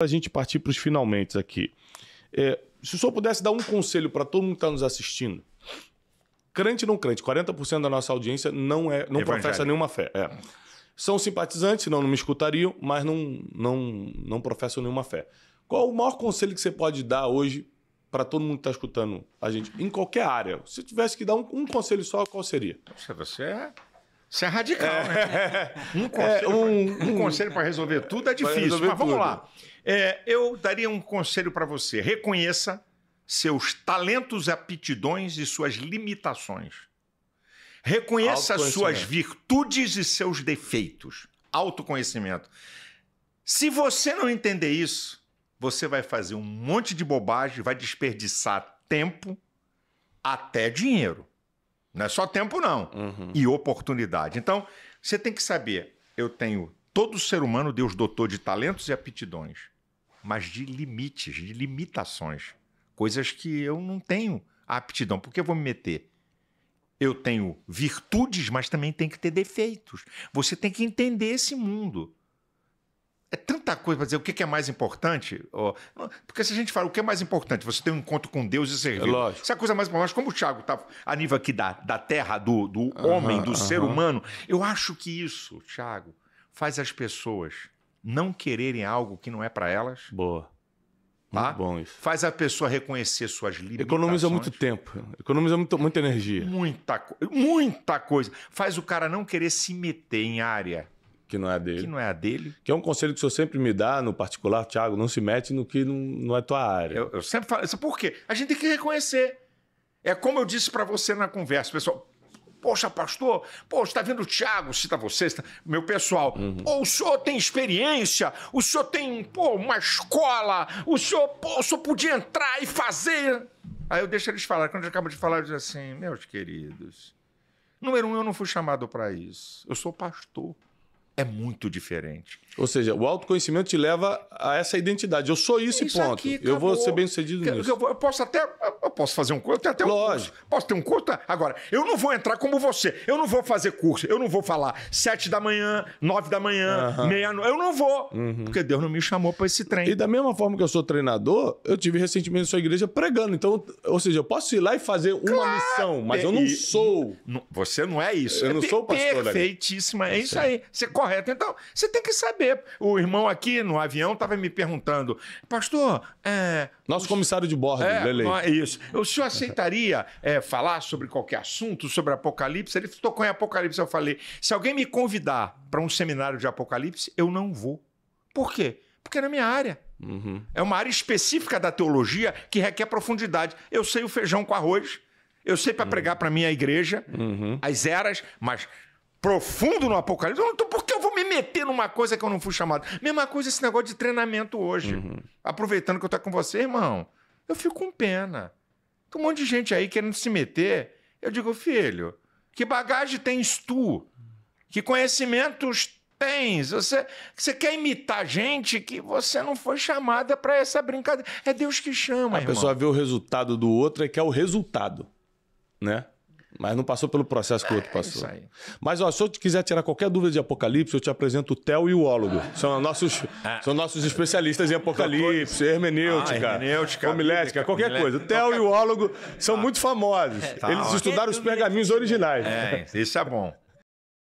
a gente partir para os finalmente aqui. É, se o senhor pudesse dar um conselho para todo mundo que está nos assistindo, crente não crente, 40% da nossa audiência não é, não professa nenhuma fé. É. São simpatizantes, senão não me escutariam, mas não, não, não professam nenhuma fé. Qual o maior conselho que você pode dar hoje para todo mundo que está escutando a gente, em qualquer área? Se tivesse que dar um, um conselho só, qual seria? Você é isso é radical, né? é. né? Um é, conselho, é, um, um conselho para resolver tudo é difícil, mas vamos tudo. lá. É, eu daria um conselho para você. Reconheça seus talentos, aptidões e suas limitações. Reconheça suas virtudes e seus defeitos. Autoconhecimento. Se você não entender isso, você vai fazer um monte de bobagem, vai desperdiçar tempo, até dinheiro. Não é só tempo, não. Uhum. E oportunidade. Então, você tem que saber: eu tenho todo ser humano, Deus dotou de talentos e aptidões, mas de limites, de limitações. Coisas que eu não tenho aptidão. Por que eu vou me meter? Eu tenho virtudes, mas também tem que ter defeitos. Você tem que entender esse mundo tanta coisa para dizer o que, é mais importante. Porque se a gente fala o que é mais importante, você ter um encontro com Deus e servir. Lógico. Se a coisa mais importante, como o Thiago está a nível aqui da, da terra, do, do uhum, homem, do uhum. ser humano, eu acho que isso, Thiago, faz as pessoas não quererem algo que não é para elas. Boa. Tá? Muito bom isso. Faz a pessoa reconhecer suas limitações. Economiza muito tempo, economiza muito, muita energia. Muita, muita coisa. Faz o cara não querer se meter em área que não é a dele. Que não é a dele. Que é um conselho que o senhor sempre me dá no particular, Thiago, não se mete no que não, não é tua área. Eu, eu sempre falo isso. Por quê? A gente tem que reconhecer. É como eu disse para você na conversa, pessoal. Poxa, pastor, pô, está vendo o Thiago, cita você, cita... meu pessoal. Uhum. Pô, o senhor tem experiência, o senhor tem, pô, uma escola, o senhor, pô, o senhor podia entrar e fazer. Aí eu deixo eles falar. Quando eu acabo de falar, eu digo assim, meus queridos, número um, eu não fui chamado para isso. Eu sou pastor é muito diferente. Ou seja, o autoconhecimento te leva a essa identidade. Eu sou isso, isso e ponto. Aqui, eu vou ser bem sucedido eu, nisso. Eu, posso até. Eu posso fazer um curso. Eu até um Lógico. Curso. Posso ter um curso? Agora, eu não vou entrar como você. Eu não vou fazer curso. Eu não vou falar sete da manhã, nove da manhã, uhum. meia-noite. Eu não vou. Uhum. Porque Deus não me chamou para esse treino. E da mesma forma que eu sou treinador, eu tive recentemente na sua igreja pregando. Então, ou seja, eu posso ir lá e fazer uma claro. missão, mas eu não sou. Você não é isso. Eu não é sou pastor. Perfeitíssima. É, é isso aí. Você corre então, você tem que saber. O irmão aqui no avião estava me perguntando, pastor. É, Nosso o... comissário de bordo, é, Lele. Isso. O senhor aceitaria é, falar sobre qualquer assunto, sobre Apocalipse? Ele tocou em Apocalipse. Eu falei: se alguém me convidar para um seminário de Apocalipse, eu não vou. Por quê? Porque é na minha área. Uhum. É uma área específica da teologia que requer profundidade. Eu sei o feijão com arroz, eu sei para uhum. pregar para minha igreja, uhum. as eras, mas profundo no Apocalipse, Então, não tô, por que meter numa coisa que eu não fui chamado. Mesma coisa esse negócio de treinamento hoje. Uhum. Aproveitando que eu tô com você, irmão, eu fico com pena. Tem um monte de gente aí querendo se meter. Eu digo, filho, que bagagem tens tu? Que conhecimentos tens? Você, você quer imitar gente que você não foi chamada para essa brincadeira. É Deus que chama, A irmão. pessoa vê o resultado do outro e é quer é o resultado, né? Mas não passou pelo processo que o outro é passou. É Mas ó, se eu quiser tirar qualquer dúvida de apocalipse, eu te apresento o Theo e o Ólogo. São nossos, ah. são nossos especialistas em apocalipse, hermenêutica, ah, hermenêutica homilética, qualquer coisa. O Theo e o Ólogo são ah. muito famosos. Tá Eles estudaram os pergaminhos originais. É, isso é bom.